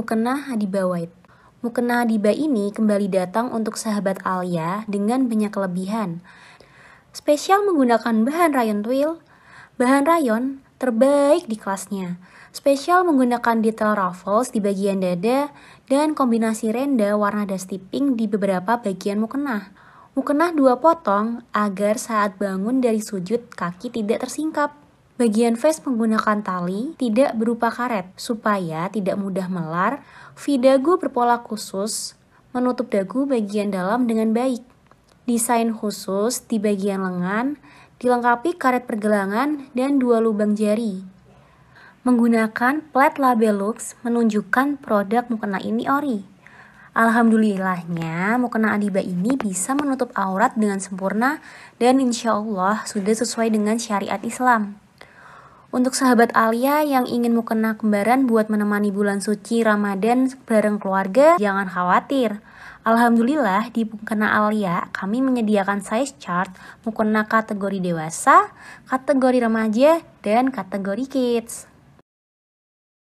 Mukena Hadibawait. Mukena Hadiba ini kembali datang untuk sahabat Alia dengan banyak kelebihan. Spesial menggunakan bahan rayon twill, bahan rayon terbaik di kelasnya. Spesial menggunakan detail ruffles di bagian dada dan kombinasi renda warna dusty pink di beberapa bagian mukena. Mukena dua potong agar saat bangun dari sujud kaki tidak tersingkap. Bagian face menggunakan tali, tidak berupa karet, supaya tidak mudah melar. V berpola khusus, menutup dagu bagian dalam dengan baik. Desain khusus di bagian lengan, dilengkapi karet pergelangan dan dua lubang jari. Menggunakan plat label lux menunjukkan produk mukena ini ori. Alhamdulillahnya, mukena adiba ini bisa menutup aurat dengan sempurna dan insya Allah sudah sesuai dengan syariat Islam. Untuk sahabat Alia yang ingin mukena kembaran buat menemani bulan suci Ramadan bareng keluarga, jangan khawatir. Alhamdulillah di Mukena Alia kami menyediakan size chart mukena kategori dewasa, kategori remaja, dan kategori kids.